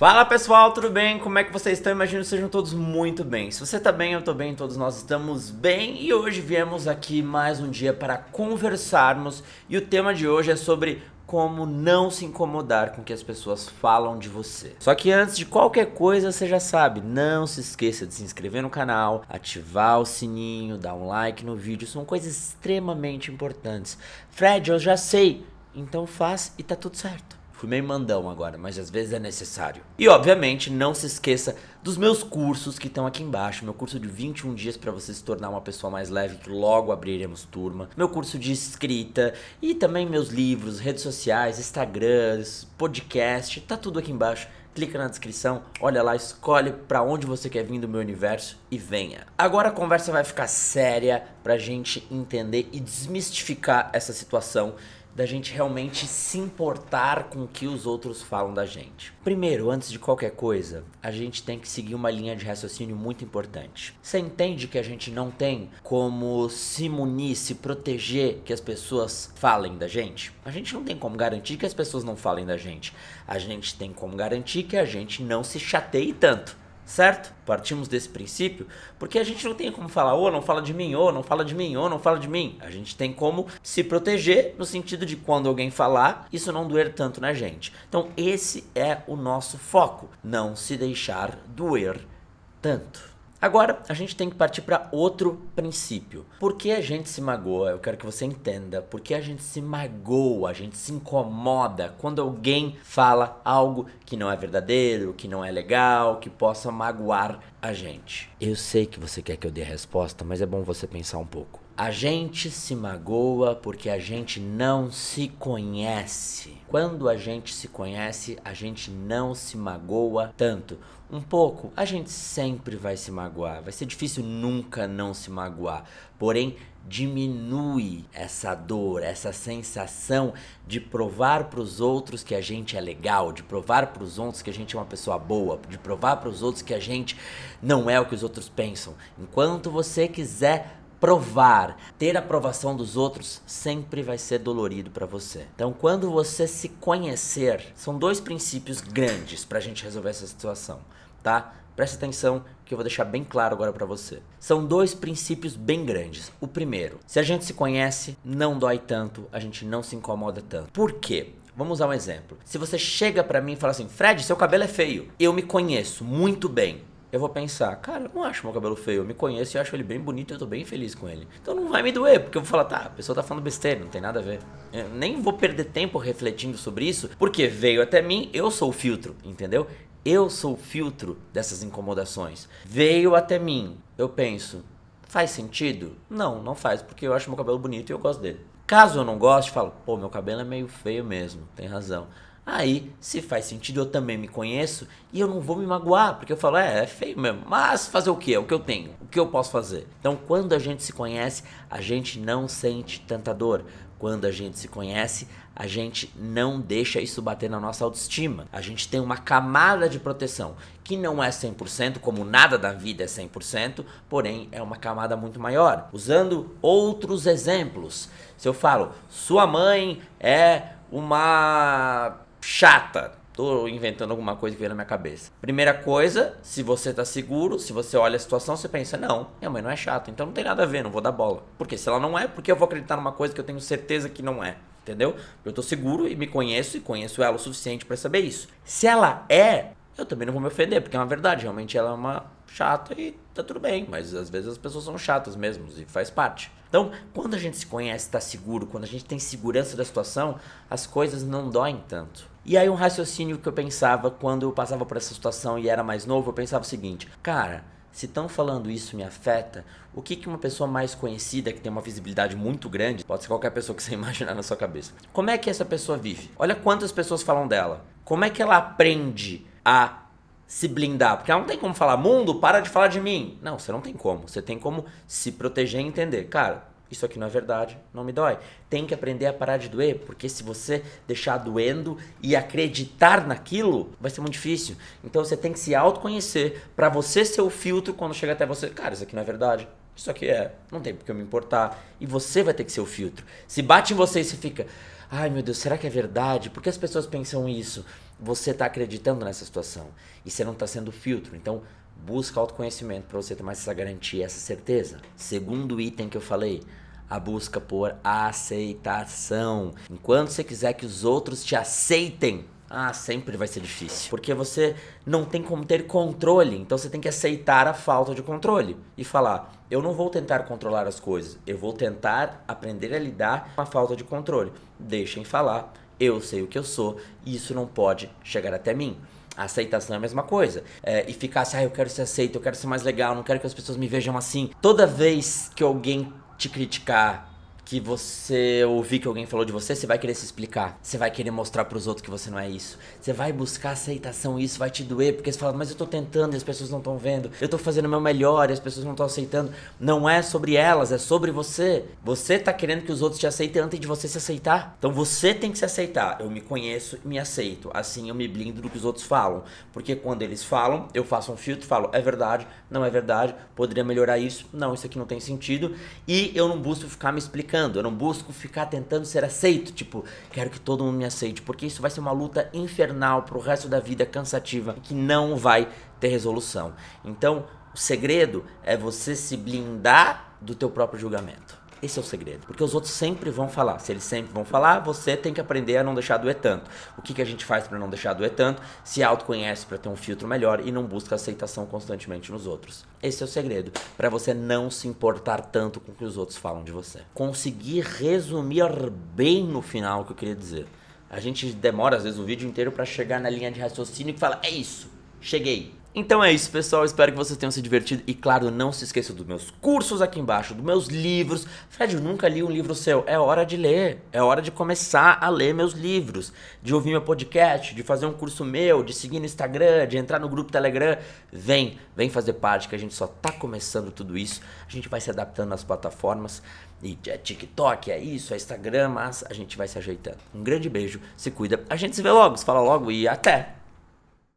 Fala pessoal, tudo bem? Como é que vocês estão? Imagino que sejam todos muito bem. Se você tá bem, eu estou bem, todos nós estamos bem e hoje viemos aqui mais um dia para conversarmos e o tema de hoje é sobre como não se incomodar com o que as pessoas falam de você. Só que antes de qualquer coisa, você já sabe, não se esqueça de se inscrever no canal, ativar o sininho, dar um like no vídeo, são coisas extremamente importantes. Fred, eu já sei, então faz e tá tudo certo. Fui meio mandão agora, mas às vezes é necessário. E obviamente, não se esqueça dos meus cursos que estão aqui embaixo. Meu curso de 21 dias para você se tornar uma pessoa mais leve, que logo abriremos turma. Meu curso de escrita e também meus livros, redes sociais, Instagrams, podcast, tá tudo aqui embaixo. Clica na descrição, olha lá, escolhe para onde você quer vir do meu universo e venha. Agora a conversa vai ficar séria pra gente entender e desmistificar essa situação da gente realmente se importar com o que os outros falam da gente. Primeiro, antes de qualquer coisa, a gente tem que seguir uma linha de raciocínio muito importante. Você entende que a gente não tem como se munir, se proteger que as pessoas falem da gente? A gente não tem como garantir que as pessoas não falem da gente. A gente tem como garantir que a gente não se chateie tanto certo? Partimos desse princípio, porque a gente não tem como falar, ou oh, não fala de mim, ou oh, não fala de mim, ou oh, não fala de mim. A gente tem como se proteger no sentido de quando alguém falar, isso não doer tanto na gente. Então, esse é o nosso foco, não se deixar doer tanto. Agora a gente tem que partir para outro princípio. Por que a gente se magoa? Eu quero que você entenda. Por que a gente se magoa, a gente se incomoda quando alguém fala algo que não é verdadeiro, que não é legal, que possa magoar a gente? Eu sei que você quer que eu dê a resposta, mas é bom você pensar um pouco. A gente se magoa porque a gente não se conhece. Quando a gente se conhece, a gente não se magoa tanto. Um pouco, a gente sempre vai se magoar. Vai ser difícil nunca não se magoar. Porém, diminui essa dor, essa sensação de provar para os outros que a gente é legal, de provar para os outros que a gente é uma pessoa boa, de provar para os outros que a gente não é o que os outros pensam. Enquanto você quiser provar, ter a aprovação dos outros sempre vai ser dolorido para você. Então, quando você se conhecer, são dois princípios grandes para a gente resolver essa situação, tá? Presta atenção que eu vou deixar bem claro agora para você. São dois princípios bem grandes. O primeiro, se a gente se conhece, não dói tanto, a gente não se incomoda tanto. Por quê? Vamos usar um exemplo. Se você chega para mim e fala assim: "Fred, seu cabelo é feio". Eu me conheço muito bem eu vou pensar, cara, eu não acho meu cabelo feio, eu me conheço e acho ele bem bonito e eu tô bem feliz com ele. Então não vai me doer, porque eu vou falar, tá, a pessoa tá falando besteira, não tem nada a ver. Eu nem vou perder tempo refletindo sobre isso, porque veio até mim, eu sou o filtro, entendeu? Eu sou o filtro dessas incomodações. Veio até mim, eu penso, faz sentido? Não, não faz, porque eu acho meu cabelo bonito e eu gosto dele. Caso eu não goste, falo, pô, meu cabelo é meio feio mesmo, tem razão. Aí, se faz sentido, eu também me conheço e eu não vou me magoar, porque eu falo, é, é feio mesmo. Mas fazer o que? É o que eu tenho, o que eu posso fazer. Então, quando a gente se conhece, a gente não sente tanta dor. Quando a gente se conhece, a gente não deixa isso bater na nossa autoestima. A gente tem uma camada de proteção que não é 100%, como nada da vida é 100%, porém é uma camada muito maior. Usando outros exemplos, se eu falo, sua mãe é uma chata. Tô inventando alguma coisa que veio na minha cabeça. Primeira coisa, se você tá seguro, se você olha a situação, você pensa, não, minha mãe não é chata, então não tem nada a ver, não vou dar bola. Porque se ela não é, porque eu vou acreditar numa coisa que eu tenho certeza que não é? Entendeu? Eu tô seguro e me conheço e conheço ela o suficiente para saber isso. Se ela é, eu também não vou me ofender, porque é uma verdade, realmente ela é uma chata e tá tudo bem, mas às vezes as pessoas são chatas mesmo e faz parte. Então, quando a gente se conhece, tá seguro, quando a gente tem segurança da situação, as coisas não doem tanto. E aí um raciocínio que eu pensava quando eu passava por essa situação e era mais novo, eu pensava o seguinte: cara, se estão falando isso me afeta, o que, que uma pessoa mais conhecida, que tem uma visibilidade muito grande, pode ser qualquer pessoa que você imaginar na sua cabeça, como é que essa pessoa vive? Olha quantas pessoas falam dela. Como é que ela aprende a se blindar? Porque ela não tem como falar, mundo, para de falar de mim. Não, você não tem como. Você tem como se proteger e entender. Cara, isso aqui não é verdade, não me dói. Tem que aprender a parar de doer, porque se você deixar doendo e acreditar naquilo, vai ser muito difícil. Então você tem que se autoconhecer para você ser o filtro quando chega até você. Cara, isso aqui não é verdade. Isso aqui é, não tem porque eu me importar. E você vai ter que ser o filtro. Se bate em você e você fica, ai meu Deus, será que é verdade? Por que as pessoas pensam isso? você está acreditando nessa situação e você não está sendo filtro. Então, busca autoconhecimento para você ter mais essa garantia, essa certeza. Segundo item que eu falei, a busca por aceitação. Enquanto você quiser que os outros te aceitem, ah, sempre vai ser difícil. Porque você não tem como ter controle. Então você tem que aceitar a falta de controle e falar: eu não vou tentar controlar as coisas, eu vou tentar aprender a lidar com a falta de controle. Deixem falar, eu sei o que eu sou e isso não pode chegar até mim. A aceitação é a mesma coisa. É, e ficar assim, ah, eu quero ser aceito, eu quero ser mais legal, não quero que as pessoas me vejam assim. Toda vez que alguém te criticar que você ouvir que alguém falou de você, você vai querer se explicar. Você vai querer mostrar para os outros que você não é isso. Você vai buscar aceitação, isso vai te doer, porque você fala, mas eu tô tentando e as pessoas não estão vendo. Eu tô fazendo o meu melhor e as pessoas não estão aceitando. Não é sobre elas, é sobre você. Você tá querendo que os outros te aceitem antes de você se aceitar. Então você tem que se aceitar. Eu me conheço e me aceito. Assim eu me blindo do que os outros falam. Porque quando eles falam, eu faço um filtro, falo, é verdade, não é verdade, poderia melhorar isso, não, isso aqui não tem sentido. E eu não busco ficar me explicando tentando, eu não busco ficar tentando ser aceito, tipo, quero que todo mundo me aceite, porque isso vai ser uma luta infernal pro resto da vida cansativa que não vai ter resolução. Então, o segredo é você se blindar do teu próprio julgamento. Esse é o segredo. Porque os outros sempre vão falar. Se eles sempre vão falar, você tem que aprender a não deixar doer tanto. O que, que a gente faz para não deixar doer tanto? Se autoconhece para ter um filtro melhor e não busca aceitação constantemente nos outros. Esse é o segredo. Para você não se importar tanto com o que os outros falam de você. Consegui resumir bem no final o que eu queria dizer. A gente demora, às vezes, o vídeo inteiro para chegar na linha de raciocínio e fala: é isso, cheguei então é isso, pessoal. Espero que vocês tenham se divertido. E claro, não se esqueça dos meus cursos aqui embaixo, dos meus livros. Fred, eu nunca li um livro seu. É hora de ler. É hora de começar a ler meus livros. De ouvir meu podcast, de fazer um curso meu, de seguir no Instagram, de entrar no grupo Telegram. Vem, vem fazer parte, que a gente só tá começando tudo isso. A gente vai se adaptando nas plataformas. E é TikTok, é isso, é Instagram, mas a gente vai se ajeitando. Um grande beijo, se cuida. A gente se vê logo, se fala logo e até!